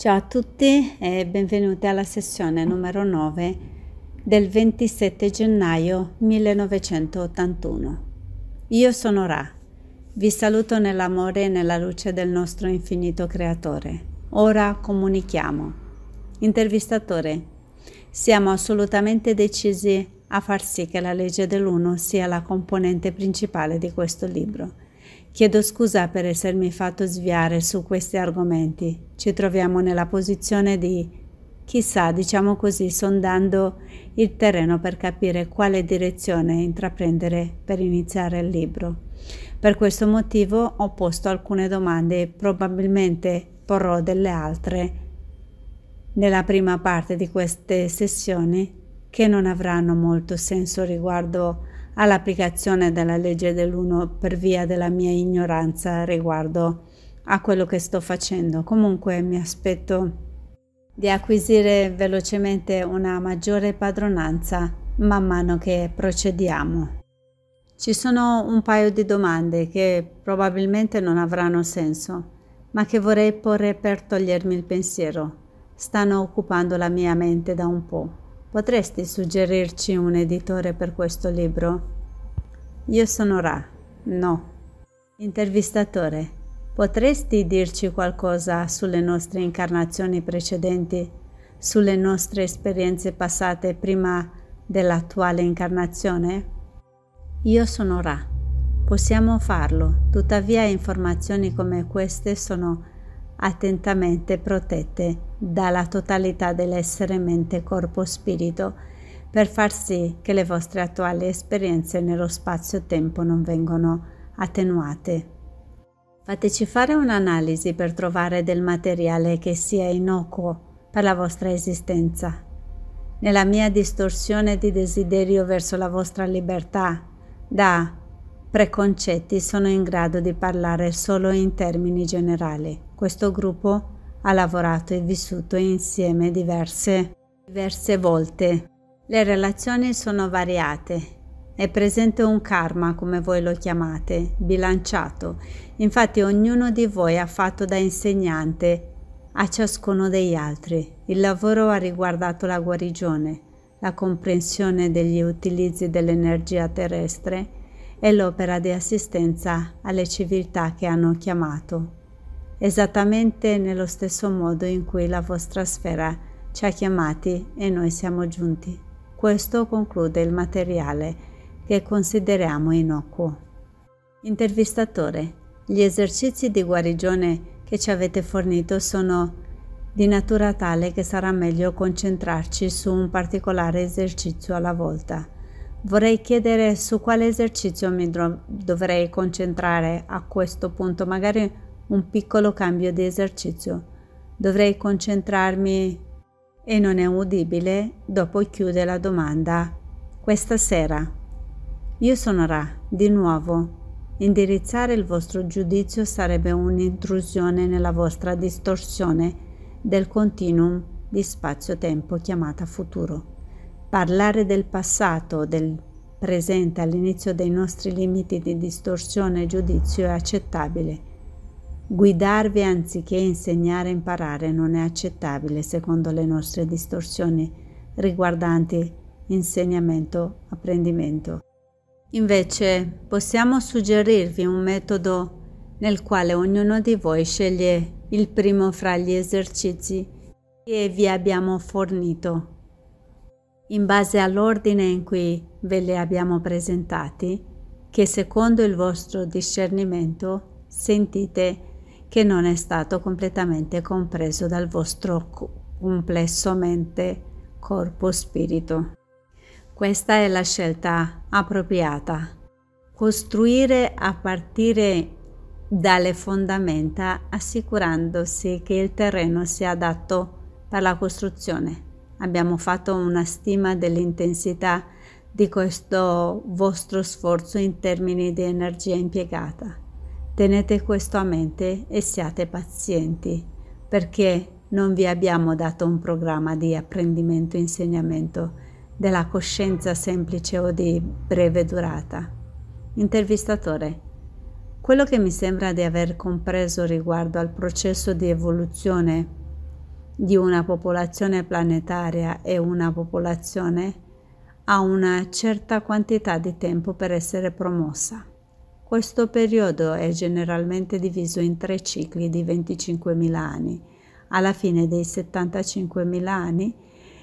Ciao a tutti e benvenuti alla sessione numero 9 del 27 gennaio 1981. Io sono Ra. Vi saluto nell'amore e nella luce del nostro infinito creatore. Ora comunichiamo. Intervistatore, siamo assolutamente decisi a far sì che la legge dell'uno sia la componente principale di questo libro Chiedo scusa per essermi fatto sviare su questi argomenti. Ci troviamo nella posizione di, chissà, diciamo così, sondando il terreno per capire quale direzione intraprendere per iniziare il libro. Per questo motivo ho posto alcune domande e probabilmente porrò delle altre nella prima parte di queste sessioni che non avranno molto senso riguardo a all'applicazione della legge dell'uno per via della mia ignoranza riguardo a quello che sto facendo. Comunque mi aspetto di acquisire velocemente una maggiore padronanza man mano che procediamo. Ci sono un paio di domande che probabilmente non avranno senso, ma che vorrei porre per togliermi il pensiero. Stanno occupando la mia mente da un po'. Potresti suggerirci un editore per questo libro? Io sono Ra. No. Intervistatore, potresti dirci qualcosa sulle nostre incarnazioni precedenti, sulle nostre esperienze passate prima dell'attuale incarnazione? Io sono Ra. Possiamo farlo, tuttavia informazioni come queste sono attentamente protette dalla totalità dell'essere mente, corpo, spirito, per far sì che le vostre attuali esperienze nello spazio-tempo non vengano attenuate. Fateci fare un'analisi per trovare del materiale che sia innocuo per la vostra esistenza. Nella mia distorsione di desiderio verso la vostra libertà, da preconcetti sono in grado di parlare solo in termini generali. Questo gruppo ha lavorato e vissuto insieme diverse, diverse volte. Le relazioni sono variate. È presente un karma, come voi lo chiamate, bilanciato. Infatti ognuno di voi ha fatto da insegnante a ciascuno degli altri. Il lavoro ha riguardato la guarigione, la comprensione degli utilizzi dell'energia terrestre, è l'opera di assistenza alle civiltà che hanno chiamato, esattamente nello stesso modo in cui la vostra sfera ci ha chiamati e noi siamo giunti. Questo conclude il materiale che consideriamo innocuo. Intervistatore, gli esercizi di guarigione che ci avete fornito sono di natura tale che sarà meglio concentrarci su un particolare esercizio alla volta Vorrei chiedere su quale esercizio mi dovrei concentrare a questo punto, magari un piccolo cambio di esercizio. Dovrei concentrarmi e non è udibile, dopo chiude la domanda. Questa sera. Io sono Ra, di nuovo. Indirizzare il vostro giudizio sarebbe un'intrusione nella vostra distorsione del continuum di spazio-tempo chiamata futuro. Parlare del passato, del presente all'inizio dei nostri limiti di distorsione e giudizio è accettabile. Guidarvi anziché insegnare e imparare non è accettabile secondo le nostre distorsioni riguardanti insegnamento, apprendimento. Invece possiamo suggerirvi un metodo nel quale ognuno di voi sceglie il primo fra gli esercizi che vi abbiamo fornito in base all'ordine in cui ve le abbiamo presentati, che secondo il vostro discernimento sentite che non è stato completamente compreso dal vostro complesso mente, corpo, spirito. Questa è la scelta appropriata. Costruire a partire dalle fondamenta assicurandosi che il terreno sia adatto per la costruzione abbiamo fatto una stima dell'intensità di questo vostro sforzo in termini di energia impiegata. Tenete questo a mente e siate pazienti, perché non vi abbiamo dato un programma di apprendimento e insegnamento della coscienza semplice o di breve durata. Intervistatore, quello che mi sembra di aver compreso riguardo al processo di evoluzione di una popolazione planetaria e una popolazione ha una certa quantità di tempo per essere promossa. Questo periodo è generalmente diviso in tre cicli di 25.000 anni. Alla fine dei 75.000 anni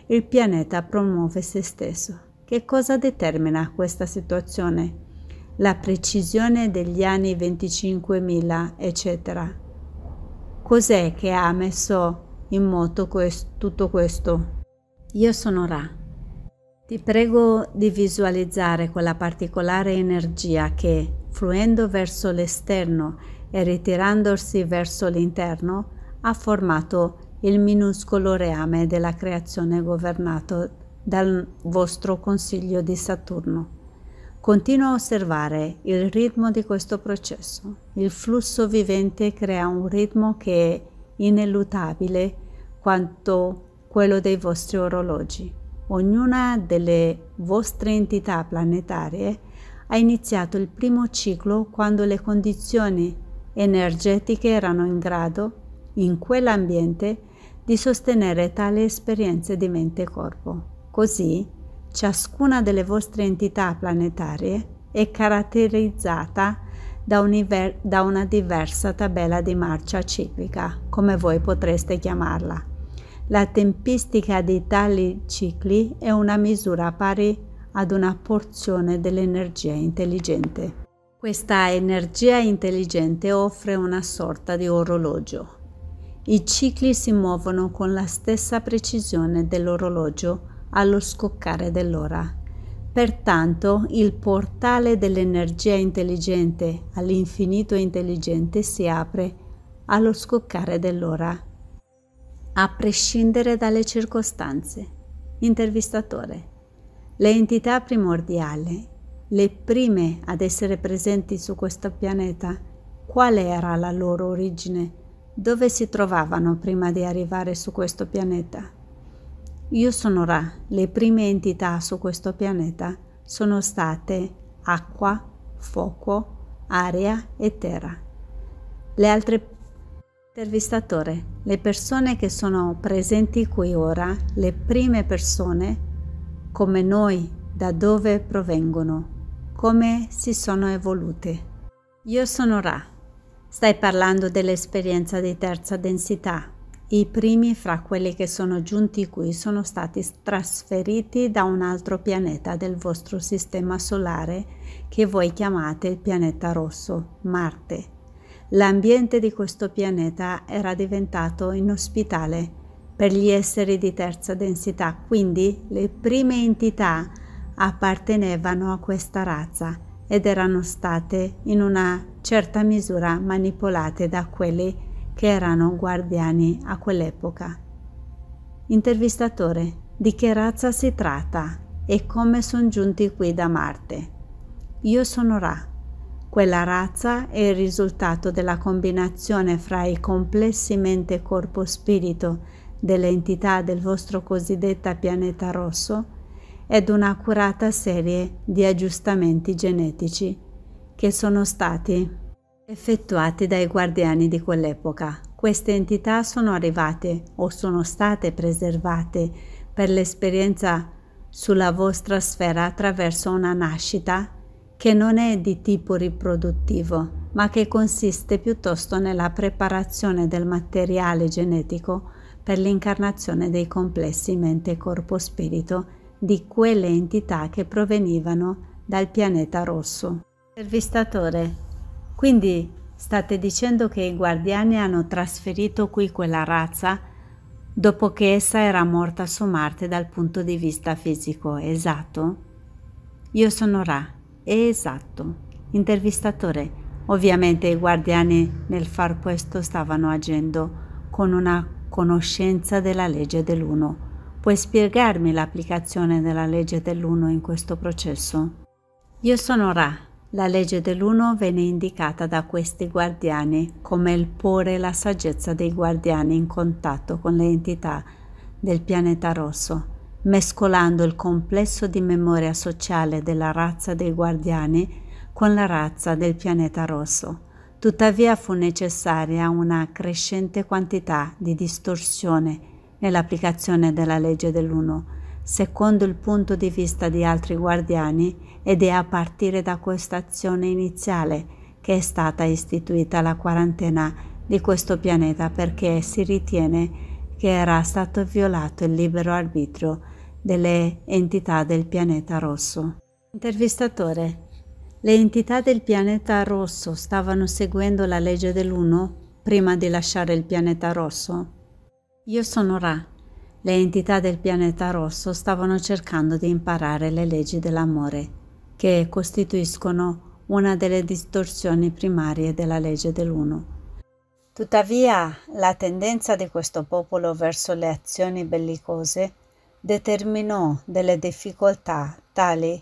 il pianeta promuove se stesso. Che cosa determina questa situazione? La precisione degli anni 25.000, eccetera. Cos'è che ha messo in moto questo, tutto questo. Io sono Ra. Ti prego di visualizzare quella particolare energia che, fluendo verso l'esterno e ritirandosi verso l'interno, ha formato il minuscolo reame della creazione governato dal vostro consiglio di Saturno. Continua a osservare il ritmo di questo processo. Il flusso vivente crea un ritmo che ineluttabile quanto quello dei vostri orologi. Ognuna delle vostre entità planetarie ha iniziato il primo ciclo quando le condizioni energetiche erano in grado, in quell'ambiente, di sostenere tale esperienza di mente-corpo. Così, ciascuna delle vostre entità planetarie è caratterizzata da, univer- da una diversa tabella di marcia ciclica, come voi potreste chiamarla. La tempistica di tali cicli è una misura pari ad una porzione dell'energia intelligente. Questa energia intelligente offre una sorta di orologio. I cicli si muovono con la stessa precisione dell'orologio allo scoccare dell'ora Pertanto il portale dell'energia intelligente all'infinito intelligente si apre allo scoccare dell'ora, a prescindere dalle circostanze. Intervistatore. Le entità primordiali, le prime ad essere presenti su questo pianeta, qual era la loro origine? Dove si trovavano prima di arrivare su questo pianeta? Io sono Ra. Le prime entità su questo pianeta sono state acqua, fuoco, aria e terra. Le altre intervistatore, le persone che sono presenti qui ora, le prime persone come noi, da dove provengono, come si sono evolute. Io sono Ra. Stai parlando dell'esperienza di terza densità, i primi fra quelli che sono giunti qui sono stati trasferiti da un altro pianeta del vostro sistema solare che voi chiamate il pianeta rosso, Marte. L'ambiente di questo pianeta era diventato inospitale per gli esseri di terza densità, quindi le prime entità appartenevano a questa razza ed erano state in una certa misura manipolate da quelli che erano guardiani a quell'epoca. Intervistatore, di che razza si tratta e come sono giunti qui da Marte? Io sono Ra. Quella razza è il risultato della combinazione fra i complessi mente corpo-spirito delle entità del vostro cosiddetta pianeta rosso ed un'accurata serie di aggiustamenti genetici che sono stati effettuati dai guardiani di quell'epoca. Queste entità sono arrivate o sono state preservate per l'esperienza sulla vostra sfera attraverso una nascita che non è di tipo riproduttivo, ma che consiste piuttosto nella preparazione del materiale genetico per l'incarnazione dei complessi mente, corpo, spirito di quelle entità che provenivano dal pianeta rosso. Intervistatore quindi state dicendo che i guardiani hanno trasferito qui quella razza dopo che essa era morta su Marte dal punto di vista fisico, esatto? Io sono Ra, esatto. Intervistatore, ovviamente i guardiani nel far questo stavano agendo con una conoscenza della legge dell'uno. Puoi spiegarmi l'applicazione della legge dell'uno in questo processo? Io sono Ra, la legge dell'uno venne indicata da questi guardiani come il cuore e la saggezza dei guardiani in contatto con le entità del pianeta rosso, mescolando il complesso di memoria sociale della razza dei guardiani con la razza del pianeta rosso. Tuttavia fu necessaria una crescente quantità di distorsione nell'applicazione della legge dell'uno secondo il punto di vista di altri guardiani ed è a partire da questa azione iniziale che è stata istituita la quarantena di questo pianeta perché si ritiene che era stato violato il libero arbitrio delle entità del pianeta rosso. Intervistatore, le entità del pianeta rosso stavano seguendo la legge dell'uno prima di lasciare il pianeta rosso? Io sono Ra le entità del pianeta rosso stavano cercando di imparare le leggi dell'amore, che costituiscono una delle distorsioni primarie della legge dell'uno. Tuttavia, la tendenza di questo popolo verso le azioni bellicose determinò delle difficoltà tali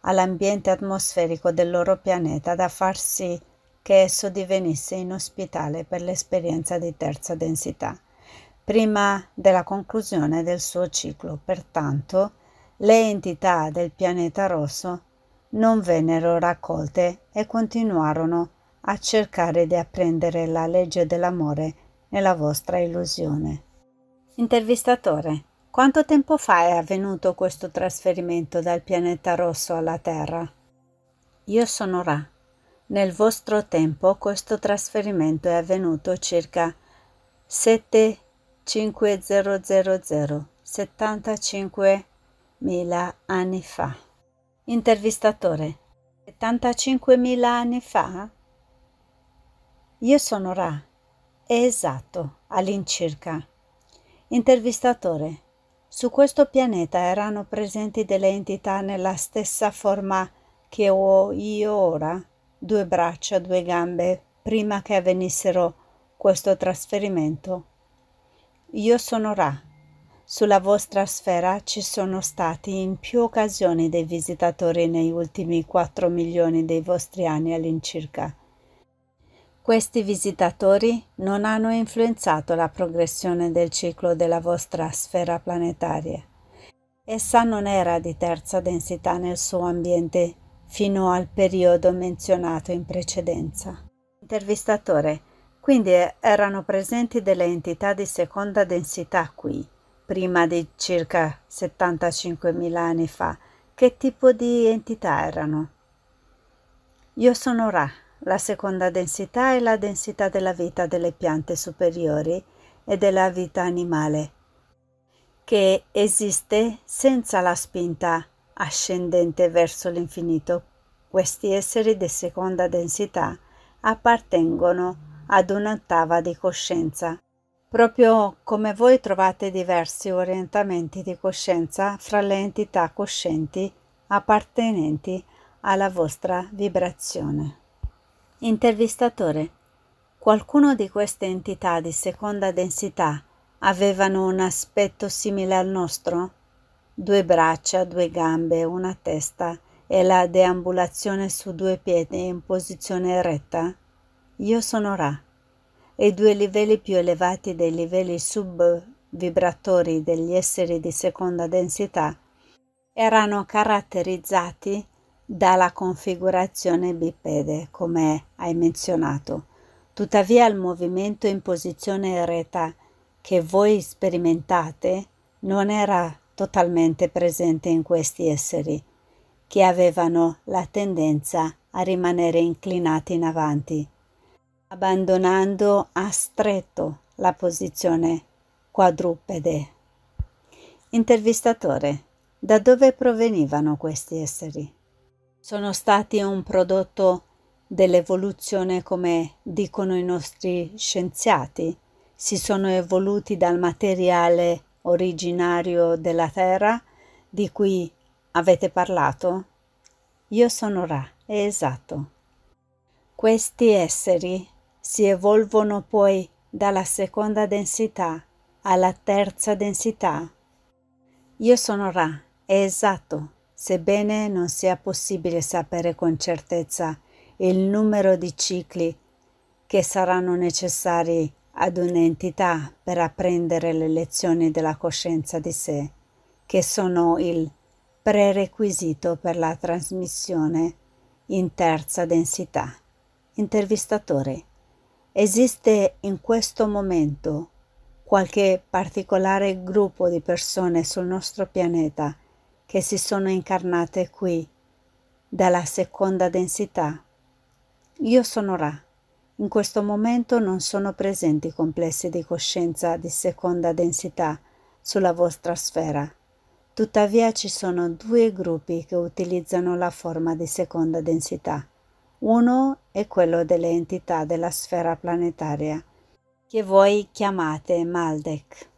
all'ambiente atmosferico del loro pianeta da far sì che esso divenisse inospitale per l'esperienza di terza densità prima della conclusione del suo ciclo. Pertanto, le entità del pianeta rosso non vennero raccolte e continuarono a cercare di apprendere la legge dell'amore nella vostra illusione. Intervistatore, quanto tempo fa è avvenuto questo trasferimento dal pianeta rosso alla Terra? Io sono Ra. Nel vostro tempo questo trasferimento è avvenuto circa 7 5000 75.000 anni fa. Intervistatore 75.000 anni fa? Io sono Ra. È esatto, all'incirca. Intervistatore su questo pianeta erano presenti delle entità nella stessa forma che ho io ora, due braccia, due gambe, prima che avvenissero questo trasferimento. Io sono Ra. Sulla vostra sfera ci sono stati in più occasioni dei visitatori negli ultimi 4 milioni dei vostri anni all'incirca. Questi visitatori non hanno influenzato la progressione del ciclo della vostra sfera planetaria. Essa non era di terza densità nel suo ambiente fino al periodo menzionato in precedenza. Intervistatore quindi eh, erano presenti delle entità di seconda densità qui, prima di circa 75.000 anni fa. Che tipo di entità erano? Io sono Ra, la seconda densità è la densità della vita delle piante superiori e della vita animale, che esiste senza la spinta ascendente verso l'infinito. Questi esseri di seconda densità appartengono ad un'ottava di coscienza. Proprio come voi trovate diversi orientamenti di coscienza fra le entità coscienti appartenenti alla vostra vibrazione. Intervistatore. Qualcuno di queste entità di seconda densità avevano un aspetto simile al nostro? Due braccia, due gambe, una testa e la deambulazione su due piedi in posizione eretta? Io sono Ra I due livelli più elevati dei livelli subvibratori degli esseri di seconda densità erano caratterizzati dalla configurazione bipede, come hai menzionato. Tuttavia il movimento in posizione eretta che voi sperimentate non era totalmente presente in questi esseri, che avevano la tendenza a rimanere inclinati in avanti abbandonando a stretto la posizione quadrupede. Intervistatore, da dove provenivano questi esseri? Sono stati un prodotto dell'evoluzione come dicono i nostri scienziati? Si sono evoluti dal materiale originario della Terra di cui avete parlato? Io sono Ra, è esatto. Questi esseri si evolvono poi dalla seconda densità alla terza densità. Io sono Ra, è esatto, sebbene non sia possibile sapere con certezza il numero di cicli che saranno necessari ad un'entità per apprendere le lezioni della coscienza di sé, che sono il prerequisito per la trasmissione in terza densità. Intervistatore Esiste in questo momento qualche particolare gruppo di persone sul nostro pianeta che si sono incarnate qui dalla seconda densità? Io sono Ra. In questo momento non sono presenti complessi di coscienza di seconda densità sulla vostra sfera. Tuttavia ci sono due gruppi che utilizzano la forma di seconda densità. Uno è quello delle entità della sfera planetaria, che voi chiamate Maldek.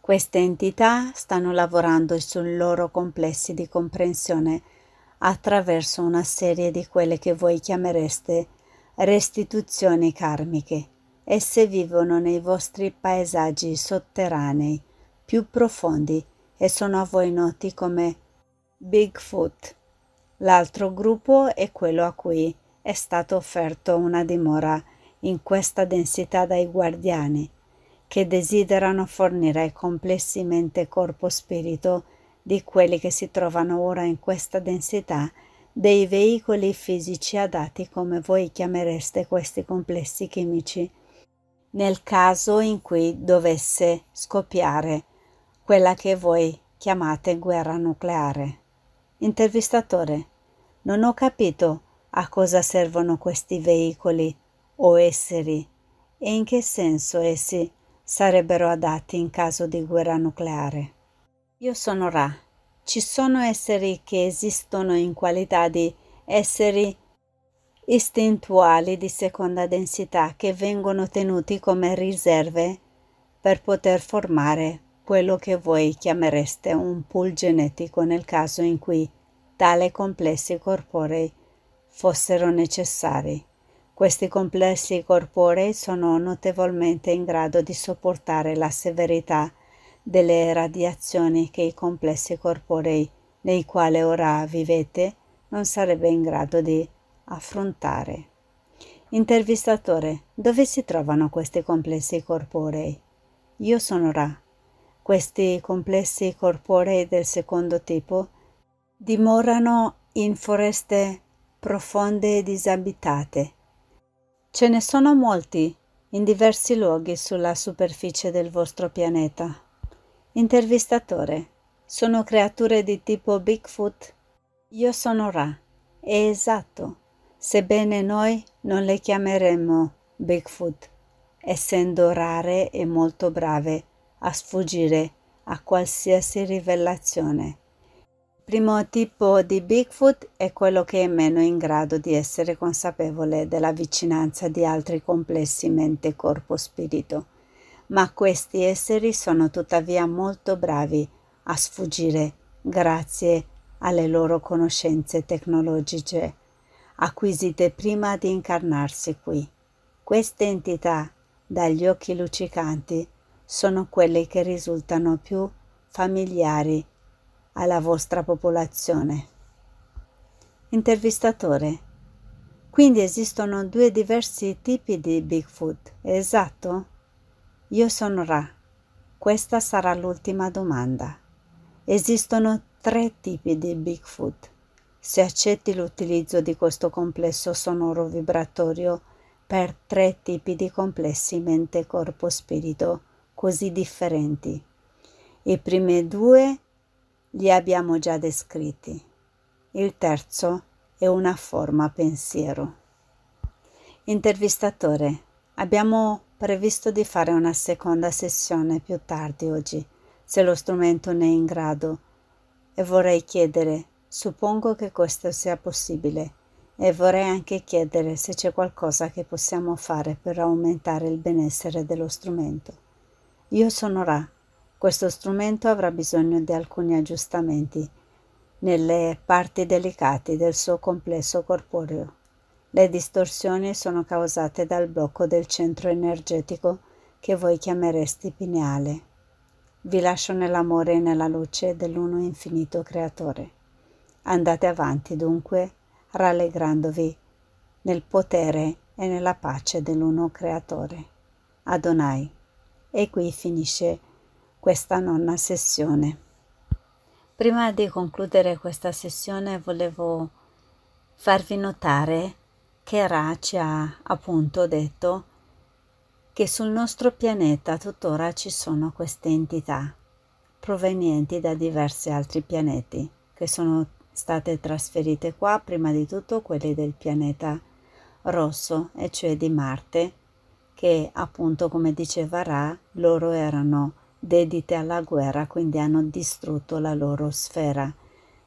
Queste entità stanno lavorando sui loro complessi di comprensione attraverso una serie di quelle che voi chiamereste restituzioni karmiche. Esse vivono nei vostri paesaggi sotterranei più profondi e sono a voi noti come Bigfoot. L'altro gruppo è quello a cui è stato offerto una dimora in questa densità dai guardiani, che desiderano fornire complessivamente corpo-spirito di quelli che si trovano ora in questa densità dei veicoli fisici adatti come voi chiamereste questi complessi chimici, nel caso in cui dovesse scoppiare quella che voi chiamate guerra nucleare. Intervistatore. Non ho capito a cosa servono questi veicoli o esseri e in che senso essi sarebbero adatti in caso di guerra nucleare. Io sono Ra. Ci sono esseri che esistono in qualità di esseri istintuali di seconda densità che vengono tenuti come riserve per poter formare quello che voi chiamereste un pool genetico nel caso in cui tale complessi corporei fossero necessari. Questi complessi corporei sono notevolmente in grado di sopportare la severità delle radiazioni che i complessi corporei nei quali ora vivete non sarebbe in grado di affrontare. Intervistatore, dove si trovano questi complessi corporei? Io sono Ra, questi complessi corporei del secondo tipo dimorano in foreste profonde e disabitate. Ce ne sono molti in diversi luoghi sulla superficie del vostro pianeta. Intervistatore, sono creature di tipo Bigfoot? Io sono Ra. È esatto, sebbene noi non le chiameremmo Bigfoot, essendo rare e molto brave a sfuggire a qualsiasi rivelazione. Il primo tipo di Bigfoot è quello che è meno in grado di essere consapevole della vicinanza di altri complessi mente, corpo, spirito, ma questi esseri sono tuttavia molto bravi a sfuggire grazie alle loro conoscenze tecnologiche acquisite prima di incarnarsi qui. Queste entità, dagli occhi luccicanti, sono quelle che risultano più familiari alla vostra popolazione. Intervistatore. Quindi esistono due diversi tipi di Bigfoot, esatto? Io sono Ra. Questa sarà l'ultima domanda. Esistono tre tipi di Bigfoot. Se accetti l'utilizzo di questo complesso sonoro vibratorio per tre tipi di complessi mente, corpo, spirito, così differenti. I primi due li abbiamo già descritti. Il terzo è una forma pensiero. Intervistatore, abbiamo previsto di fare una seconda sessione più tardi oggi, se lo strumento ne è in grado, e vorrei chiedere, suppongo che questo sia possibile, e vorrei anche chiedere se c'è qualcosa che possiamo fare per aumentare il benessere dello strumento. Io sono Ra. Questo strumento avrà bisogno di alcuni aggiustamenti nelle parti delicate del suo complesso corporeo. Le distorsioni sono causate dal blocco del centro energetico che voi chiameresti pineale. Vi lascio nell'amore e nella luce dell'uno infinito creatore. Andate avanti dunque, rallegrandovi nel potere e nella pace dell'uno creatore. Adonai. E qui finisce questa nona sessione. Prima di concludere questa sessione volevo farvi notare che Ra ci ha appunto detto che sul nostro pianeta tuttora ci sono queste entità provenienti da diversi altri pianeti che sono state trasferite qua, prima di tutto quelle del pianeta rosso, e cioè di Marte, che appunto come diceva Ra loro erano dedite alla guerra quindi hanno distrutto la loro sfera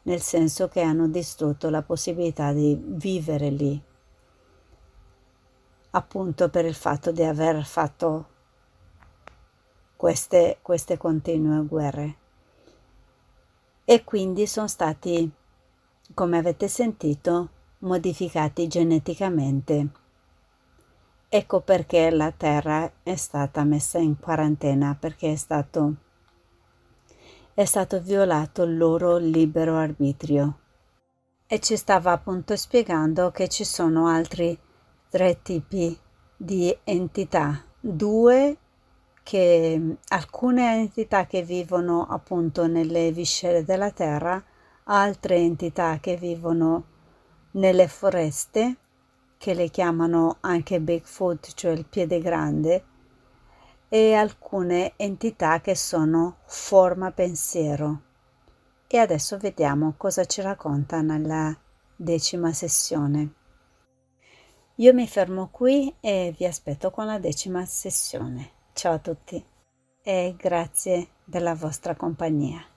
nel senso che hanno distrutto la possibilità di vivere lì appunto per il fatto di aver fatto queste, queste continue guerre e quindi sono stati come avete sentito modificati geneticamente Ecco perché la terra è stata messa in quarantena, perché è stato, è stato violato il loro libero arbitrio. E ci stava appunto spiegando che ci sono altri tre tipi di entità, due che alcune entità che vivono appunto nelle viscere della terra, altre entità che vivono nelle foreste che le chiamano anche Bigfoot, cioè il piede grande, e alcune entità che sono forma pensiero. E adesso vediamo cosa ci racconta nella decima sessione. Io mi fermo qui e vi aspetto con la decima sessione. Ciao a tutti e grazie della vostra compagnia.